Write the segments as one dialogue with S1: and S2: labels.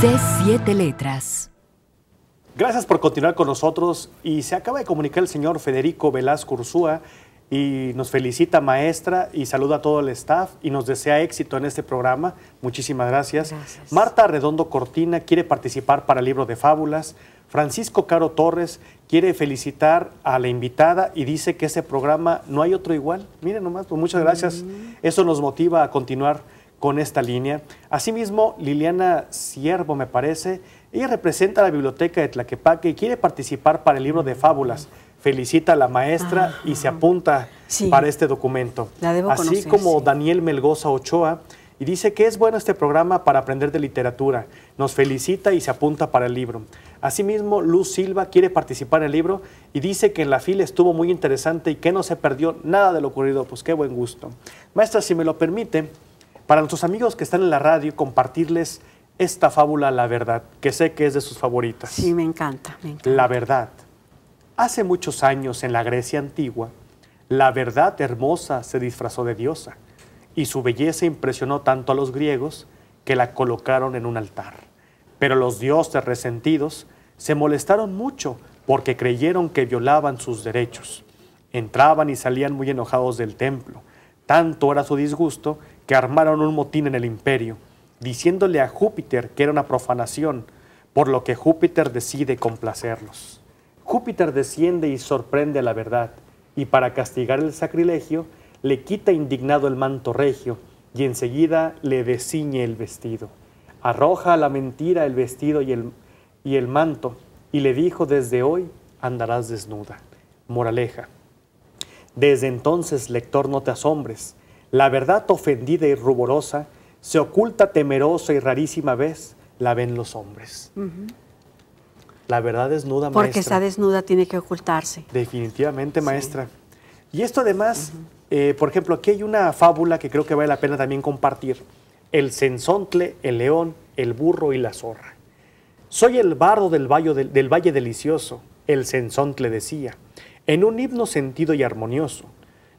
S1: c Letras.
S2: Gracias por continuar con nosotros y se acaba de comunicar el señor Federico Velasco Ursúa y nos felicita maestra y saluda a todo el staff y nos desea éxito en este programa. Muchísimas gracias. Marta Redondo Cortina quiere participar para el libro de fábulas. Francisco Caro Torres quiere felicitar a la invitada y dice que ese programa no hay otro igual. Miren nomás, pues muchas gracias. Mm. Eso nos motiva a continuar con esta línea. Asimismo, Liliana Siervo, me parece, ella representa la biblioteca de Tlaquepaque y quiere participar para el libro de fábulas. Felicita a la maestra y se apunta para este documento. Así como Daniel Melgoza Ochoa, y dice que es bueno este programa para aprender de literatura. Nos felicita y se apunta para el libro. Asimismo, Luz Silva quiere participar en el libro y dice que en la fila estuvo muy interesante y que no se perdió nada de lo ocurrido. Pues qué buen gusto. Maestra, si me lo permite, para nuestros amigos que están en la radio, compartirles esta fábula La Verdad, que sé que es de sus favoritas. Sí, me encanta, me encanta. La Verdad. Hace muchos años en la Grecia antigua, la verdad hermosa se disfrazó de diosa y su belleza impresionó tanto a los griegos que la colocaron en un altar. Pero los dioses resentidos se molestaron mucho porque creyeron que violaban sus derechos. Entraban y salían muy enojados del templo. Tanto era su disgusto que armaron un motín en el imperio, diciéndole a Júpiter que era una profanación, por lo que Júpiter decide complacerlos. Júpiter desciende y sorprende a la verdad, y para castigar el sacrilegio, le quita indignado el manto regio, y enseguida le desciñe el vestido. Arroja a la mentira el vestido y el, y el manto, y le dijo, desde hoy andarás desnuda. Moraleja. Desde entonces, lector, no te asombres, la verdad ofendida y ruborosa se oculta temerosa y rarísima vez la ven los hombres. La verdad desnuda, maestra. Porque está
S1: desnuda, tiene que ocultarse.
S2: Definitivamente, maestra. Y esto además, eh, por ejemplo, aquí hay una fábula que creo que vale la pena también compartir. El censontle, el león, el burro y la zorra. Soy el bardo del valle, del, valle delicioso, el censontle decía, en un himno sentido y armonioso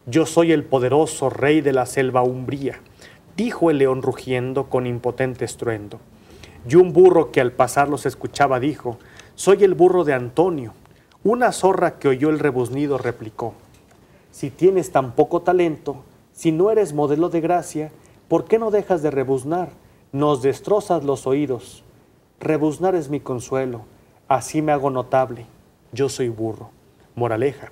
S2: yo soy el poderoso rey de la selva umbría, dijo el león rugiendo con impotente estruendo. Y un burro que al pasar los escuchaba dijo, soy el burro de Antonio. Una zorra que oyó el rebuznido replicó, si tienes tan poco talento, si no eres modelo de gracia, ¿por qué no dejas de rebuznar? Nos destrozas los oídos. Rebuznar es mi consuelo, así me hago notable. Yo soy burro. Moraleja.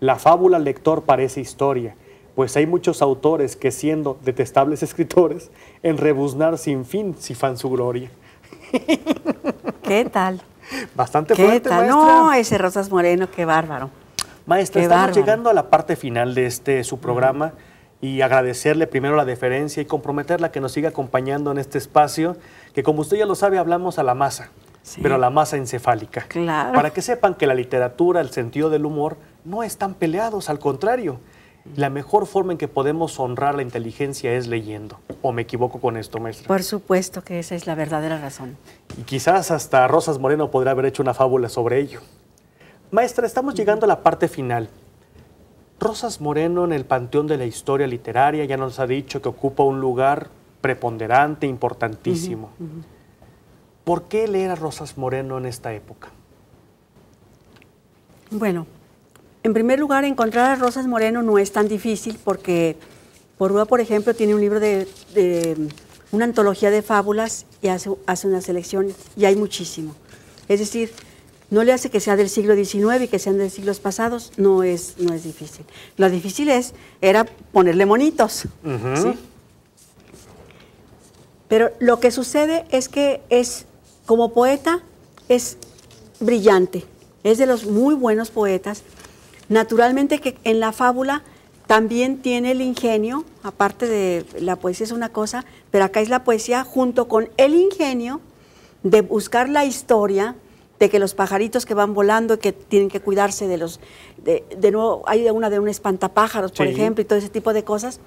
S2: La fábula al lector parece historia, pues hay muchos autores que siendo detestables escritores, en rebuznar sin fin si fan su gloria. ¿Qué tal? Bastante ¿Qué fuerte, No,
S1: ese Rosas Moreno, qué bárbaro. Maestra, estamos llegando
S2: a la parte final de este su programa y agradecerle primero la deferencia y comprometerla que nos siga acompañando en este espacio, que como usted ya lo sabe, hablamos a la masa, pero a la masa encefálica. Claro. Para que sepan que la literatura, el sentido del humor, no están peleados, al contrario. La mejor forma en que podemos honrar la inteligencia es leyendo. ¿O me equivoco con esto, maestro?
S1: Por supuesto que esa es la verdadera razón.
S2: Y quizás hasta Rosas Moreno podría haber hecho una fábula sobre ello. Maestra, estamos llegando a la parte final. Rosas Moreno en el Panteón de la Historia Literaria ya nos ha dicho que ocupa un lugar preponderante, importantísimo. ¿Por qué leer a Rosas Moreno en esta época?
S1: Bueno, en primer lugar, encontrar a Rosas Moreno no es tan difícil porque Porúa, por ejemplo, tiene un libro de, una antología de fábulas y hace, hace una selección y hay muchísimo. Es decir, no le hace que sea del siglo XIX y que sean de siglos pasados, no es, no es difícil. Lo difícil es, era ponerle monitos. Pero lo que sucede es que es, como poeta, es brillante. Es de los muy buenos poetas Naturalmente que en la fábula también tiene el ingenio, aparte de la poesía es una cosa, pero acá es la poesía junto con el ingenio de buscar la historia de que los pajaritos que van volando y que tienen que cuidarse de los, de, nuevo, hay una de un espantapájaros, por ejemplo, y todo ese tipo de cosas.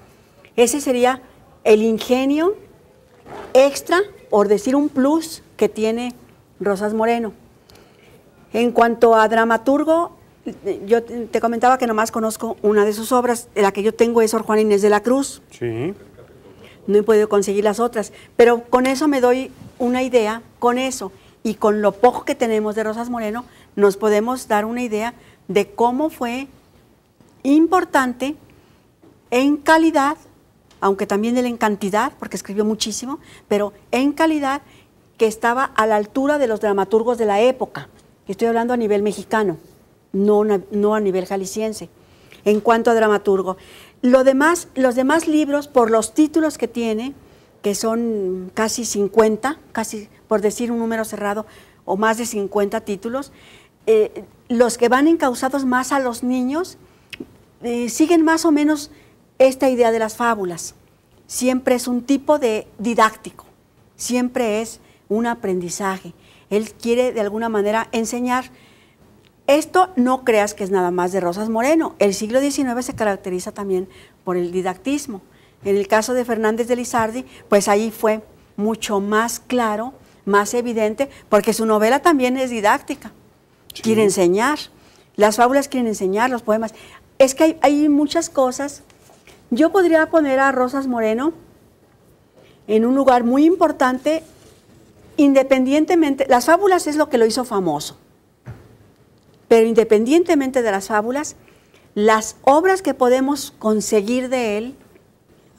S1: Ese sería el ingenio extra, por decir un plus, que tiene Rosas Moreno. En cuanto a dramaturgo, yo te comentaba que nomás conozco una de sus obras, la que yo tengo es Sor Inés de la Cruz. Sí. No he podido conseguir las otras, pero con eso me doy una idea, con eso y con lo poco que tenemos de Rosas Moreno, nos podemos dar una idea de cómo fue importante en calidad, aunque también en cantidad, porque escribió muchísimo, pero en calidad que estaba a la altura de los dramaturgos de la época. Estoy hablando a nivel mexicano no, a nivel jalisciense, en cuanto a dramaturgo. los demás libros, por los títulos que tiene, que son casi 50, casi por decir un número cerrado, o más de 50 títulos, eh, los que van encausados más a los niños eh, siguen más o menos esta idea de las fábulas. Siempre es un tipo de didáctico, siempre es un aprendizaje. Él quiere de alguna manera enseñar esto no creas que es nada más de Rosas Moreno. El siglo XIX se caracteriza también por el didactismo. En el caso de Fernández de Lizardi, pues ahí fue mucho más claro, más evidente, porque su novela también es didáctica. Quiere enseñar. Las fábulas quieren enseñar, los poemas. Es que hay muchas cosas. Yo podría poner a Rosas Moreno en un lugar muy importante, independientemente. Las fábulas es lo que lo hizo famoso pero independientemente de las fábulas, las obras que podemos conseguir de él,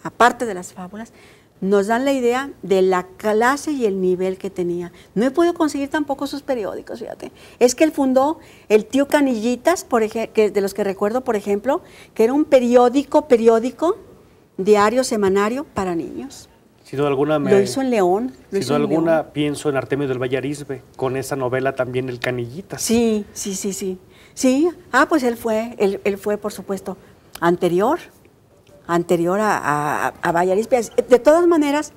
S1: aparte de las fábulas, nos dan la idea de la clase y el nivel que tenía. No he podido conseguir tampoco sus periódicos, fíjate. Es que él fundó el tío Canillitas, por de los que recuerdo, por ejemplo, que era un periódico, periódico, diario, semanario para niños
S2: alguna Lo hizo en
S1: León. Lo alguna
S2: pienso en Artemio del Vallarizbe, con esa novela
S1: también El Canillita. Sí, sí, sí, sí. Sí, ah, pues él fue, él, fue, por supuesto, anterior, anterior a, a, De todas maneras,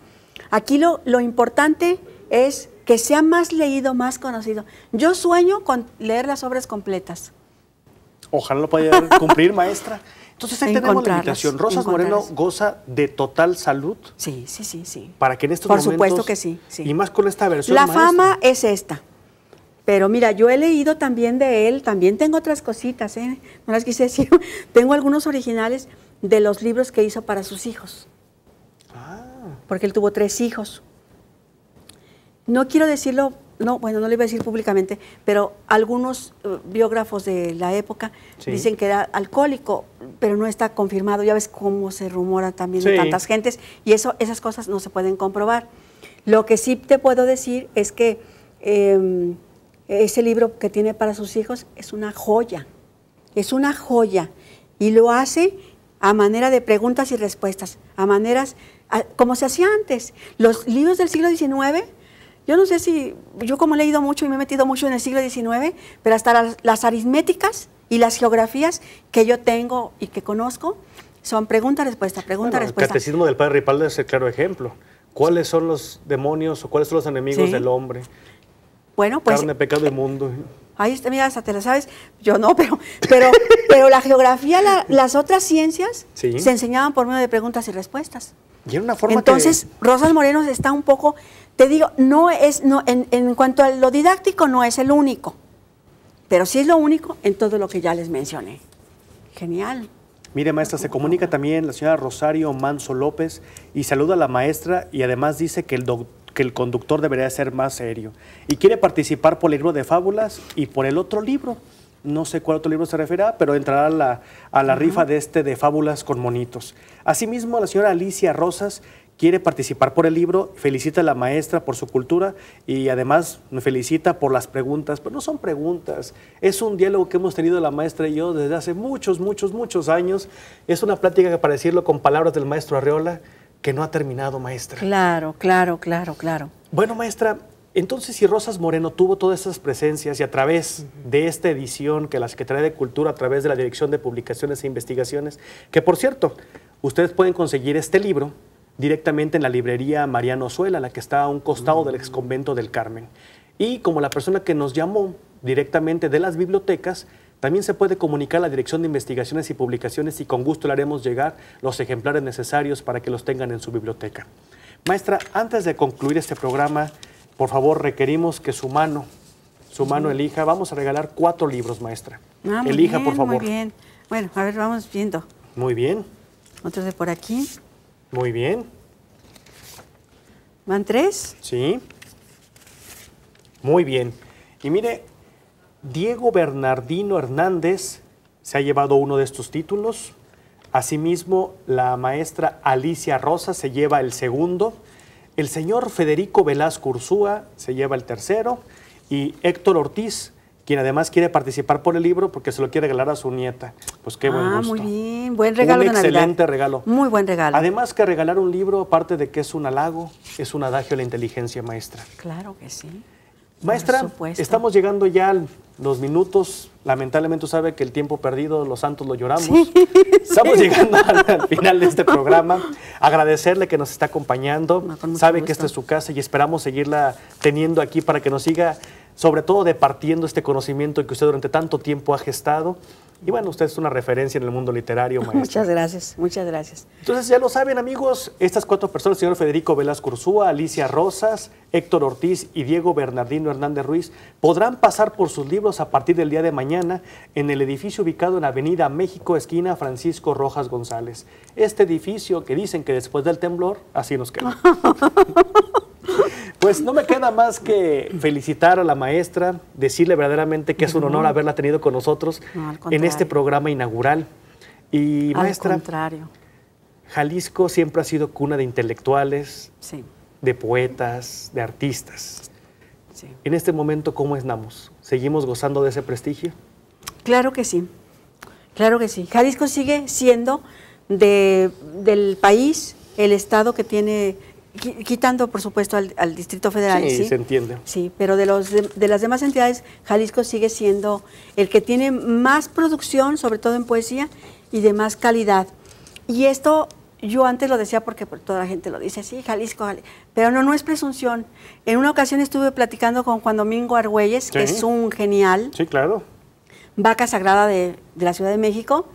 S1: aquí lo, lo importante es que sea más leído, más conocido. Yo sueño con leer las obras completas.
S2: Ojalá lo pueda cumplir, maestra.
S1: Entonces ahí tenemos la invitación. Rosas Moreno
S2: goza de total salud. Sí, sí, sí, sí. Para que en estos momentos. Por supuesto que sí, Y más con esta versión. La fama
S1: es esta. Pero mira, yo he leído también de él, también tengo otras cositas, ¿eh? no las quise decir. tengo algunos originales de los libros que hizo para sus hijos. Ah. Porque él tuvo tres hijos. No quiero decirlo no, bueno, no le iba a decir públicamente, pero algunos eh, biógrafos de la época dicen que era alcohólico, pero no está confirmado. Ya ves cómo se rumora también de tantas gentes y eso, esas cosas no se pueden comprobar. Lo que sí te puedo decir es que em, ese libro que tiene para sus hijos es una joya, es una joya y lo hace a manera de preguntas y respuestas, a maneras como se hacía antes. Los libros del siglo XIX yo no sé si, yo como he leído mucho y me he metido mucho en el siglo XIX, pero hasta las, aritméticas y las geografías que yo tengo y que conozco son pregunta-respuesta, pregunta-respuesta. el
S2: catecismo del padre Ripaldo es el claro ejemplo. ¿Cuáles son los demonios o cuáles son los enemigos del hombre? Bueno, pues... Carne, pecado y
S1: eh, mundo. Ahí está, mira, hasta te la sabes. Yo no, pero, pero, pero la geografía, las otras ciencias se enseñaban por medio de preguntas y respuestas.
S2: Y era una forma Entonces,
S1: Rosas Moreno está un poco te digo, no es, no, en, cuanto a lo didáctico, no es el único, pero sí es lo único en todo lo que ya les mencioné. Genial.
S2: Mire, maestra, se comunica también la señora Rosario Manso López y saluda a la maestra y además dice que el, que el conductor debería ser más serio. Y quiere participar por el libro de fábulas y por el otro libro. No sé cuál otro libro se referirá, pero entrará a la, a la rifa de este de fábulas con monitos. Asimismo, la señora Alicia Rosas quiere participar por el libro, felicita a la maestra por su cultura y además me felicita por las preguntas, pero no son preguntas, es un diálogo que hemos tenido la maestra y yo desde hace muchos, muchos, muchos años. Es una plática que, para decirlo con palabras del maestro Arreola, que no ha terminado, maestra.
S1: Claro, claro, claro, claro.
S2: Bueno, maestra, entonces si Rosas Moreno tuvo todas esas presencias y a través de esta edición que que trae de Cultura, a través de la Dirección de Publicaciones e Investigaciones, que por cierto, ustedes pueden conseguir este libro directamente en la librería Mariano Suela, la que está a un costado del ex convento del Carmen. Y como la persona que nos llamó directamente de las bibliotecas, también se puede comunicar a la Dirección de Investigaciones y Publicaciones y con gusto le haremos llegar los ejemplares necesarios para que los tengan en su biblioteca. Maestra, antes de concluir este programa, por favor, requerimos que su mano, su mano elija. Vamos a regalar cuatro libros, maestra. Ah, elija, por favor. Muy bien.
S1: Bueno, a ver, vamos viendo. Muy bien. Otro de por aquí. Muy bien. ¿Van tres? Sí. Muy bien. Y
S2: mire, Diego Bernardino Hernández se ha llevado uno de estos títulos. Asimismo, la maestra Alicia Rosa se lleva el segundo. El señor Federico Velasco Ursúa se lleva el tercero. Y Héctor Ortiz, quien además quiere participar por el libro porque se lo quiere regalar a su nieta. Pues qué buen ah, Muy
S1: bien, buen regalo. Un excelente
S2: regalo. Muy buen
S1: regalo. Además
S2: que regalar un libro, aparte de que es un halago, es un adagio a la inteligencia maestra.
S1: Claro que sí. Maestra, estamos
S2: llegando ya a los minutos. Lamentablemente usted sabe que el tiempo perdido, los santos lo lloramos. Estamos llegando al, final de este programa. Agradecerle que nos está acompañando. sabe que esta es su casa y esperamos seguirla teniendo aquí para que nos siga, sobre todo, departiendo este conocimiento que usted durante tanto tiempo ha gestado. Y bueno, usted es una referencia en el mundo literario, maestro Muchas
S1: gracias, muchas gracias. Entonces, ya lo
S2: saben, amigos, estas cuatro personas, el señor Federico Velasco Cursúa, Alicia Rosas, Héctor Ortiz y Diego Bernardino Hernández Ruiz, podrán pasar por sus libros a partir del día de mañana en el edificio ubicado en Avenida México, esquina Francisco Rojas González. Este edificio que dicen que después del temblor, así nos queda Pues no me queda más que felicitar a la maestra, decirle verdaderamente que es un honor haberla tenido con nosotros en este programa inaugural. Y al
S1: contrario.
S2: Jalisco siempre ha sido cuna de intelectuales, de poetas, de artistas. En este momento, ¿cómo estamos? ¿Seguimos gozando de ese prestigio?
S1: Claro que sí, claro que sí. Jalisco sigue siendo del país el estado que tiene quitando por supuesto al, Distrito Federal. Sí, se
S2: entiende. Sí,
S1: pero de, los, de, las demás entidades, Jalisco sigue siendo el que tiene más producción, sobre todo en poesía, y de más calidad. Y esto yo antes lo decía porque toda la gente lo dice, sí, Jalisco, pero no, no es presunción. En una ocasión estuve platicando con Juan Domingo Argüelles, que es un genial. Sí, claro. Vaca Sagrada de, de la Ciudad de México.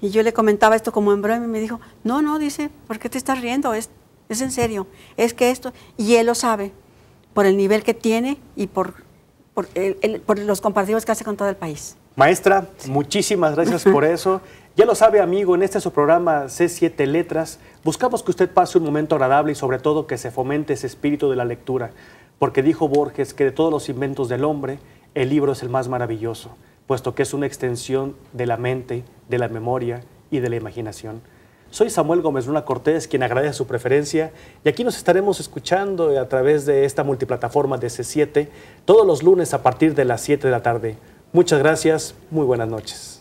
S1: Y yo le comentaba esto como en broma, y me dijo, no, no, dice, ¿por qué te estás riendo? Es es en serio. Es que esto, y él lo sabe, por el nivel que tiene y por, por, el, por los compartidos que hace con todo el país.
S2: Maestra, muchísimas gracias por eso. Ya lo sabe, amigo, en este su programa C7 Letras, buscamos que usted pase un momento agradable y sobre todo que se fomente ese espíritu de la lectura, porque dijo Borges que de todos los inventos del hombre, el libro es el más maravilloso, puesto que es una extensión de la mente, de la memoria y de la imaginación. Soy Samuel Gómez Luna Cortés, quien agradece su preferencia, y aquí nos estaremos escuchando a través de esta multiplataforma de C7 todos los lunes a partir de las 7 de la tarde. Muchas gracias, muy buenas noches.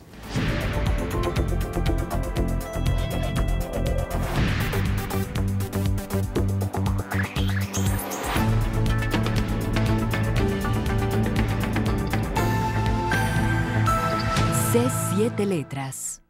S1: C7 Letras.